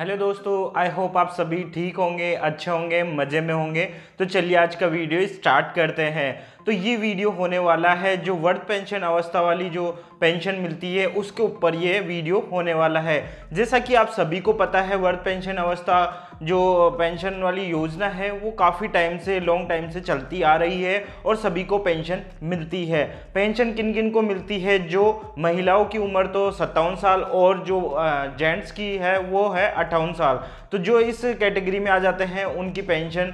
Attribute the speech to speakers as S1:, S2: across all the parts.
S1: hello दोस्तों I hope आप सभी ठीक होंगे अच्छे होंगे मज़े में होंगे तो चलिए आज का वीडियो स्टार्ट करते हैं तो ये वीडियो होने वाला है जो वर्ध पेंशन अवस्था वाली जो पेंशन मिलती है उसके ऊपर ये वीडियो होने वाला है जैसा कि आप सभी को पता है वर्ध पेंशन अवस्था जो पेंशन वाली योजना है वो काफ़ी टाइम से लॉन्ग टाइम से चलती आ रही है और सभी को पेंशन मिलती है पेंशन किन किन को मिलती है जो महिलाओं की उम्र तो सत्तावन साल और जो जेंट्स की है वो है अट्ठावन साल तो जो इस कैटेगरी में आ जाते हैं उनकी पेंशन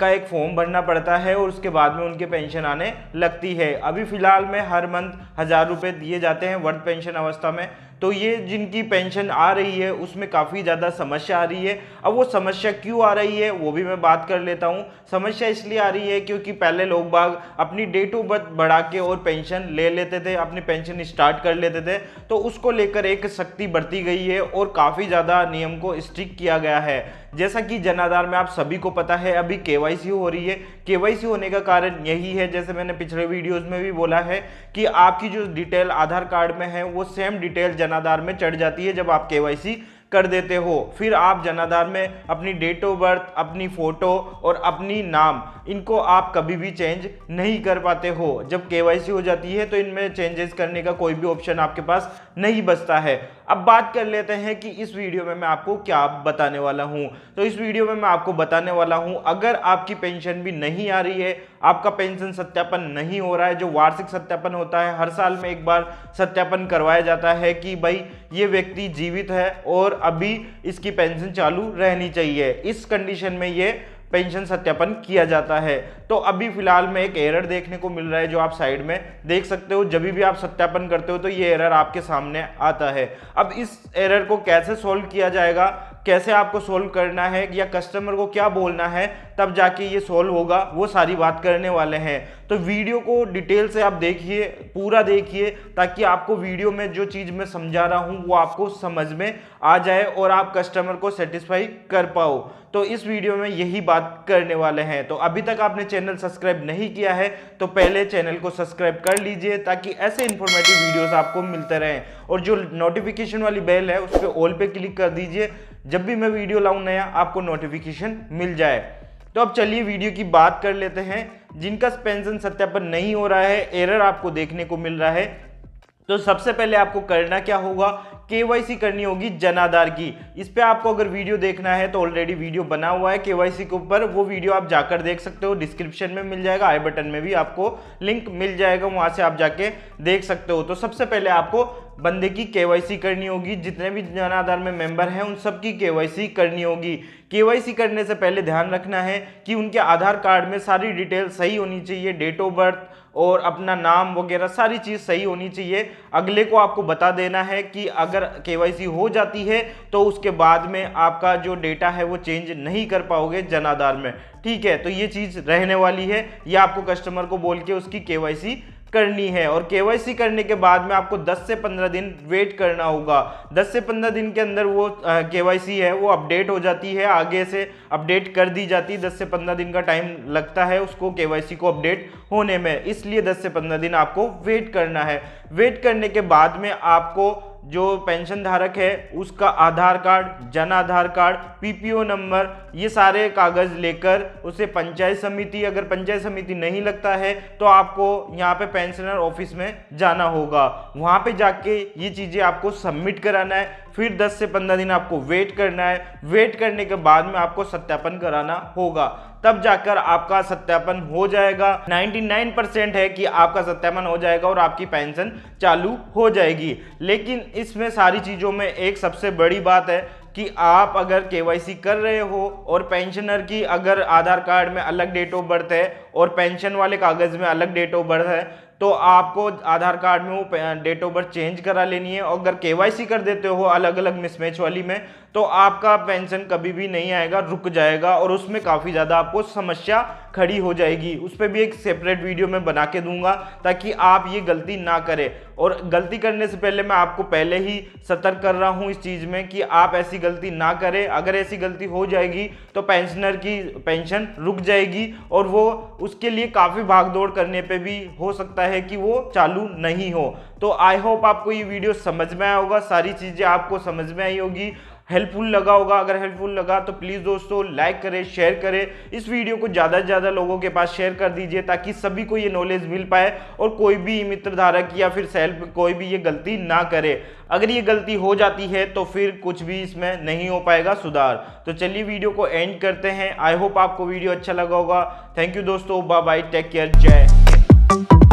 S1: का एक फॉर्म भरना पड़ता है और उसके बाद में उनके पेंशन आने लगती है अभी फ़िलहाल में हर मंथ हज़ार रुपये दिए जाते हैं वर्ड पेंशन अवस्था में तो ये जिनकी पेंशन आ रही है उसमें काफ़ी ज़्यादा समस्या आ रही है अब वो समस्या क्यों आ रही है वो भी मैं बात कर लेता हूँ समस्या इसलिए आ रही है क्योंकि पहले लोग बाग अपनी डेट ऑफ बर्थ बढ़ा के और पेंशन ले लेते थे अपनी पेंशन स्टार्ट कर लेते थे तो उसको लेकर एक शक्ति बढ़ती गई है और काफ़ी ज़्यादा नियम को स्ट्रिक किया गया है जैसा कि जनाधार में आप सभी को पता है अभी के हो रही है के होने का कारण यही है जैसे मैंने पिछले वीडियोस में भी बोला है कि आपकी जो डिटेल आधार कार्ड में है वो सेम डिटेल जनाधार में चढ़ जाती है जब आप के कर देते हो फिर आप जनाधार में अपनी डेट ऑफ बर्थ अपनी फ़ोटो और अपनी नाम इनको आप कभी भी चेंज नहीं कर पाते हो जब के हो जाती है तो इनमें चेंजेस करने का कोई भी ऑप्शन आपके पास नहीं बचता है अब बात कर लेते हैं कि इस वीडियो में मैं आपको क्या बताने वाला हूं तो इस वीडियो में मैं आपको बताने वाला हूं अगर आपकी पेंशन भी नहीं आ रही है आपका पेंशन सत्यापन नहीं हो रहा है जो वार्षिक सत्यापन होता है हर साल में एक बार सत्यापन करवाया जाता है कि भाई ये व्यक्ति जीवित है और अभी इसकी पेंशन चालू रहनी चाहिए इस कंडीशन में ये पेंशन सत्यापन किया जाता है तो अभी फिलहाल में एक एरर देखने को मिल रहा है जो आप साइड में देख सकते हो जब भी आप सत्यापन करते हो तो ये एरर आपके सामने आता है अब इस एरर को कैसे सोल्व किया जाएगा कैसे आपको सोल्व करना है या कस्टमर को क्या बोलना है तब जाके ये सोल्व होगा वो सारी बात करने वाले हैं तो वीडियो को डिटेल से आप देखिए पूरा देखिए ताकि आपको वीडियो में जो चीज़ मैं समझा रहा हूँ वो आपको समझ में आ जाए और आप कस्टमर को सेटिस्फाई कर पाओ तो इस वीडियो में यही बात करने वाले हैं तो अभी तक आपने चैनल सब्सक्राइब नहीं किया है तो पहले चैनल को सब्सक्राइब कर लीजिए ताकि ऐसे इन्फॉर्मेटिव वीडियोस आपको मिलते रहें और जो नोटिफिकेशन वाली बेल है उस पर ऑल पे क्लिक कर दीजिए जब भी मैं वीडियो लाऊँ नया आपको नोटिफिकेशन मिल जाए तो अब चलिए वीडियो की बात कर लेते हैं जिनका पेंशन सत्यापन नहीं हो रहा है एरर आपको देखने को मिल रहा है तो सबसे पहले आपको करना क्या होगा केवाईसी करनी होगी जनाधार की इस पर आपको अगर वीडियो देखना है तो ऑलरेडी वीडियो बना हुआ है केवाईसी के ऊपर वो वीडियो आप जाकर देख सकते हो डिस्क्रिप्शन में मिल जाएगा आई बटन में भी आपको लिंक मिल जाएगा वहां से आप जाके देख सकते हो तो सबसे पहले आपको बंदे की केवाईसी करनी होगी जितने भी जनाधार में मेंबर हैं उन सब की केवाईसी करनी होगी केवाईसी करने से पहले ध्यान रखना है कि उनके आधार कार्ड में सारी डिटेल सही होनी चाहिए डेट ऑफ बर्थ और अपना नाम वगैरह सारी चीज़ सही होनी चाहिए अगले को आपको बता देना है कि अगर अगर के हो जाती है तो उसके बाद में आपका जो डेटा है वो चेंज नहीं कर पाओगे जनाधार में ठीक है तो ये चीज़ रहने वाली है ये आपको कस्टमर को बोल के उसकी के करनी है और के करने के बाद में आपको 10 से 15 दिन वेट करना होगा 10 से 15 दिन के अंदर वो के है वो अपडेट हो जाती है आगे से अपडेट कर दी जाती है 10 से 15 दिन का टाइम लगता है उसको के को अपडेट होने में इसलिए 10 से 15 दिन आपको वेट करना है वेट करने के बाद में आपको जो पेंशन धारक है उसका आधार कार्ड जन आधार कार्ड पीपीओ नंबर ये सारे कागज़ लेकर उसे पंचायत समिति अगर पंचायत समिति नहीं लगता है तो आपको यहाँ पे पेंशनर ऑफिस में जाना होगा वहाँ पे जाके ये चीज़ें आपको सबमिट कराना है फिर 10 से 15 दिन आपको वेट करना है वेट करने के बाद में आपको सत्यापन कराना होगा तब जाकर आपका सत्यापन हो जाएगा 99 परसेंट है कि आपका सत्यापन हो जाएगा और आपकी पेंशन चालू हो जाएगी लेकिन इसमें सारी चीज़ों में एक सबसे बड़ी बात है कि आप अगर के कर रहे हो और पेंशनर की अगर आधार कार्ड में अलग डेट ऑफ बर्थ है और पेंशन वाले कागज़ में अलग डेट ऑफ बर्थ है तो आपको आधार कार्ड में वो डेट ऑफ बर्थ चेंज करा लेनी है और अगर के कर देते हो अलग अलग मिसमैच वाली में तो आपका पेंशन कभी भी नहीं आएगा रुक जाएगा और उसमें काफ़ी ज़्यादा आपको समस्या खड़ी हो जाएगी उस पर भी एक सेपरेट वीडियो मैं बना के दूंगा ताकि आप ये गलती ना करें और गलती करने से पहले मैं आपको पहले ही सतर्क कर रहा हूँ इस चीज़ में कि आप ऐसी गलती ना करें अगर ऐसी गलती हो जाएगी तो पेंशनर की पेंशन रुक जाएगी और वो उसके लिए काफ़ी भागदौड़ करने पे भी हो सकता है कि वो चालू नहीं हो तो आई होप आपको ये वीडियो समझ में आया होगा सारी चीज़ें आपको समझ में आई होगी हेल्पफुल लगा होगा अगर हेल्पफुल लगा तो प्लीज़ दोस्तों लाइक करें शेयर करें इस वीडियो को ज़्यादा से ज़्यादा लोगों के पास शेयर कर दीजिए ताकि सभी को ये नॉलेज मिल पाए और कोई भी मित्रधारक या फिर सेल्फ कोई भी ये गलती ना करे अगर ये गलती हो जाती है तो फिर कुछ भी इसमें नहीं हो पाएगा सुधार तो चलिए वीडियो को एंड करते हैं आई होप आपको वीडियो अच्छा लगा होगा थैंक यू दोस्तों बाय बाय टेक केयर जय